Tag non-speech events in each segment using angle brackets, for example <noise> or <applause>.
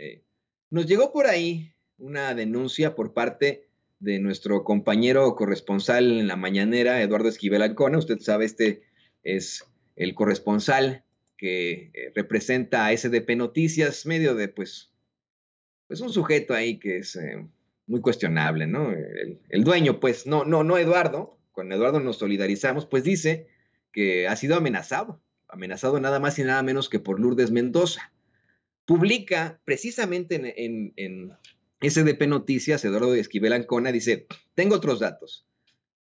Eh, nos llegó por ahí una denuncia por parte de nuestro compañero corresponsal en la mañanera, Eduardo Esquivel Alcona. Usted sabe, este es el corresponsal que eh, representa a SDP Noticias, medio de, pues, pues un sujeto ahí que es eh, muy cuestionable, ¿no? El, el, dueño, pues, no, no, no Eduardo, con Eduardo nos solidarizamos, pues dice que ha sido amenazado, amenazado nada más y nada menos que por Lourdes Mendoza, publica precisamente en, SDP Noticias, Eduardo Esquivel Ancona dice, tengo otros datos.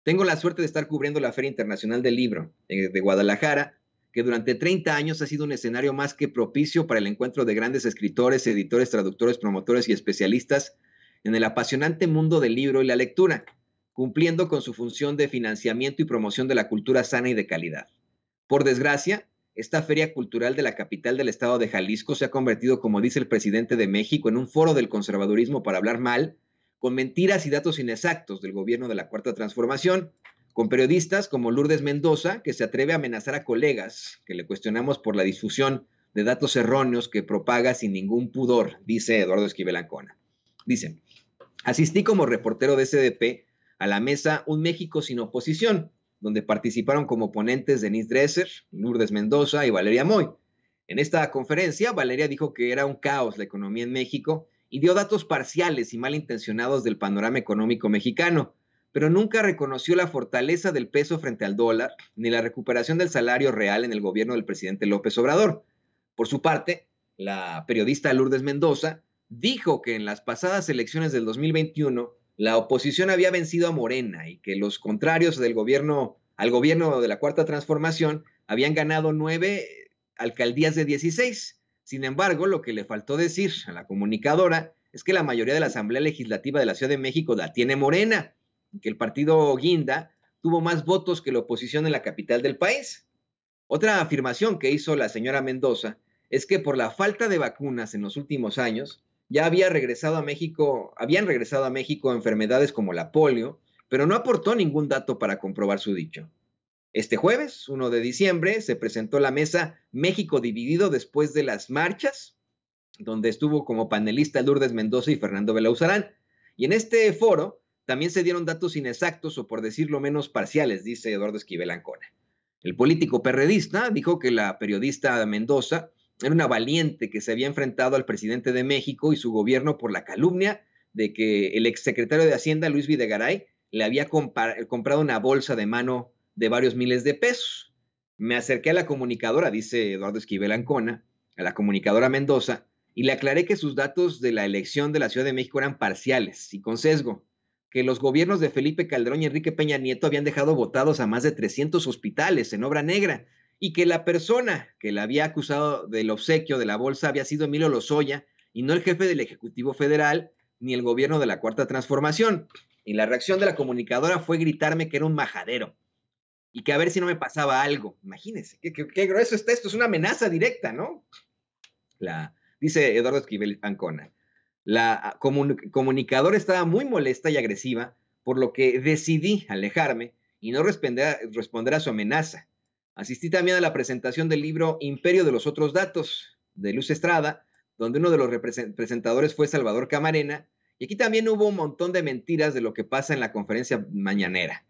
Tengo la suerte de estar cubriendo la Feria Internacional del Libro eh, de Guadalajara, que durante 30 años ha sido un escenario más que propicio para el encuentro de grandes escritores, editores, traductores, promotores y especialistas en el apasionante mundo del libro y la lectura, cumpliendo con su función de financiamiento y promoción de la cultura sana y de calidad. Por desgracia, esta feria cultural de la capital del estado de Jalisco se ha convertido, como dice el presidente de México, en un foro del conservadurismo para hablar mal, con mentiras y datos inexactos del gobierno de la Cuarta Transformación, con periodistas como Lourdes Mendoza, que se atreve a amenazar a colegas que le cuestionamos por la difusión de datos erróneos que propaga sin ningún pudor, dice Eduardo Esquivel Ancona. Dice, asistí como reportero de SDP a la mesa Un México sin oposición, donde participaron como ponentes Denise Dresser, Lourdes Mendoza y Valeria Moy. En esta conferencia, Valeria dijo que era un caos la economía en México y dio datos parciales y malintencionados del panorama económico mexicano, pero nunca reconoció la fortaleza del peso frente al dólar ni la recuperación del salario real en el gobierno del presidente López Obrador. Por su parte, la periodista Lourdes Mendoza dijo que en las pasadas elecciones del 2021 la oposición había vencido a Morena y que los contrarios del gobierno, al gobierno de la Cuarta Transformación, habían ganado nueve eh, alcaldías de 16. Sin embargo, lo que le faltó decir a la comunicadora es que la mayoría de la Asamblea Legislativa de la Ciudad de México la tiene Morena, que el partido Guinda tuvo más votos que la oposición en la capital del país. Otra afirmación que hizo la señora Mendoza es que por la falta de vacunas en los últimos años, ya había regresado a México, habían regresado a México enfermedades como la polio, pero no aportó ningún dato para comprobar su dicho. Este jueves, 1 de diciembre, se presentó la mesa México dividido después de las marchas, donde estuvo como panelista Lourdes Mendoza y Fernando Belauzarán. Y en este foro también se dieron datos inexactos o por decirlo menos parciales, dice Eduardo Esquivel Ancona. El político perredista dijo que la periodista Mendoza era una valiente que se había enfrentado al presidente de México y su gobierno por la calumnia de que el exsecretario de Hacienda, Luis Videgaray, le había comprado una bolsa de mano de varios miles de pesos. Me acerqué a la comunicadora, dice Eduardo Esquivel Ancona, a la comunicadora Mendoza, y le aclaré que sus datos de la elección de la Ciudad de México eran parciales y con sesgo, que los gobiernos de Felipe Calderón y Enrique Peña Nieto habían dejado votados a más de 300 hospitales en obra negra y que la persona que la había acusado del obsequio de la bolsa había sido Emilio Lozoya y no el jefe del Ejecutivo Federal ni el gobierno de la Cuarta Transformación. Y la reacción de la comunicadora fue gritarme que era un majadero y que a ver si no me pasaba algo. Imagínense, qué, grueso está esto, es una amenaza directa, ¿no? La, dice Eduardo Esquivel Ancona. La comunicadora estaba muy molesta y agresiva, por lo que decidí alejarme y no responder, responder a su amenaza. Asistí también a la presentación del libro Imperio de los Otros Datos de Luz Estrada, donde uno de los presentadores fue Salvador Camarena. Y aquí también hubo un montón de mentiras de lo que pasa en la conferencia mañanera,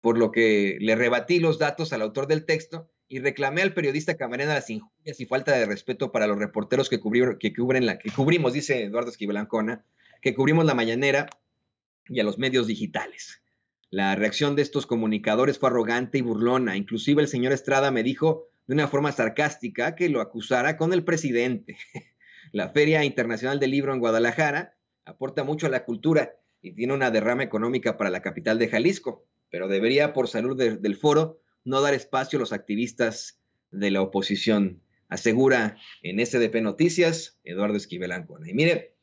por lo que le rebatí los datos al autor del texto y reclamé al periodista Camarena las injurias y falta de respeto para los reporteros que, que, cubren la, que cubrimos, dice Eduardo Esquivel que cubrimos la mañanera y a los medios digitales. La reacción de estos comunicadores fue arrogante y burlona. Inclusive el señor Estrada me dijo de una forma sarcástica que lo acusara con el presidente. <laughs> La Feria Internacional del Libro en Guadalajara aporta mucho a la cultura y tiene una derrama económica para la capital de Jalisco, pero debería, por salud del foro, no dar espacio a los activistas de la oposición, asegura en SDP Noticias Eduardo Esquivel Ancona. Y mire,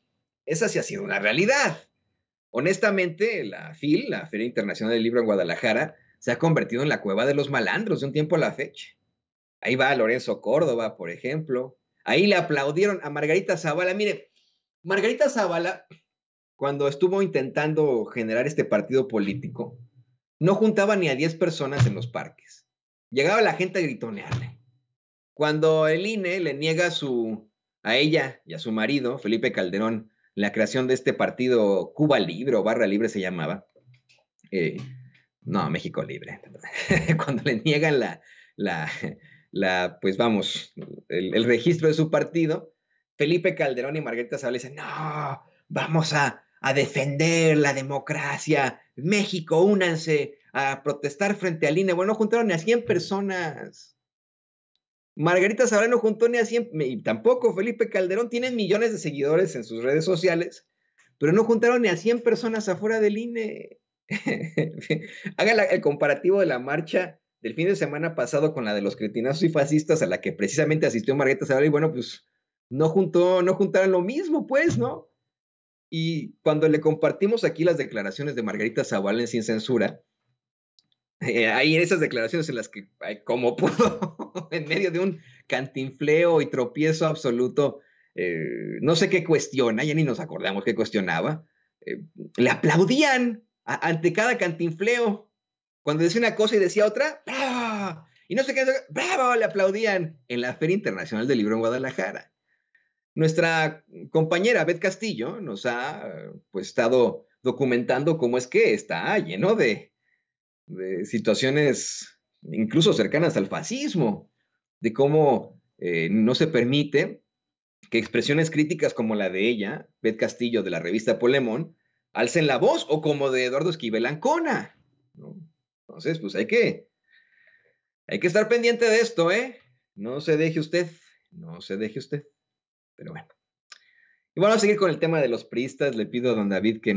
esa sí ha sido una realidad. Honestamente, la FIL, la Feria Internacional del Libro en Guadalajara, se ha convertido en la cueva de los malandros de un tiempo a la fecha. Ahí va Lorenzo Córdoba, por ejemplo. Ahí le aplaudieron a Margarita Zavala. Mire, Margarita Zavala, cuando estuvo intentando generar este partido político, no juntaba ni a 10 personas en los parques. Llegaba la gente a gritonearle. Cuando el INE le niega su, a ella y a su marido, Felipe Calderón, la creación de este partido Cuba Libre o Barra Libre se llamaba. Eh, no, México Libre. <laughs> Cuando le niegan la, la, pues vamos, el, registro de su partido, Felipe Calderón y Margarita Sábales dicen, no, vamos a, a defender la democracia. México, únanse a protestar frente al INE. Bueno, juntaron a 100 personas. Margarita no juntó ni a 100, y tampoco Felipe Calderón tienen millones de seguidores en sus redes sociales, pero no juntaron ni a 100 personas afuera del INE. <laughs> Haga el comparativo de la marcha del fin de semana pasado con la de los cretinazos y fascistas a la que precisamente asistió Margarita Sabrano y bueno, pues no juntó, no juntaron lo mismo, pues, ¿no? Y cuando le compartimos aquí las declaraciones de Margarita Zavala en Sin Censura, eh, hay esas declaraciones en las que, como <laughs> pudo, en medio de un cantinfleo y tropiezo absoluto, eh, no sé qué cuestiona, ya ni nos acordamos qué cuestionaba, eh, le aplaudían ante cada cantinfleo. Cuando decía una cosa y decía otra, Y no sé qué, ¡bravo! Le aplaudían en la Feria Internacional del Libro en Guadalajara. Nuestra compañera Beth Castillo nos ha pues, estado documentando cómo es que está lleno de de situaciones incluso cercanas al fascismo, de cómo eh, no se permite que expresiones críticas como la de ella, Beth Castillo de la revista Polemón, alcen la voz o como de Eduardo Esquivel Ancona. Entonces, pues hay que, hay que estar pendiente de esto, ¿eh? No se deje usted, no se deje usted. Pero bueno. Y bueno, a seguir con el tema de los priistas. Le pido a don David que...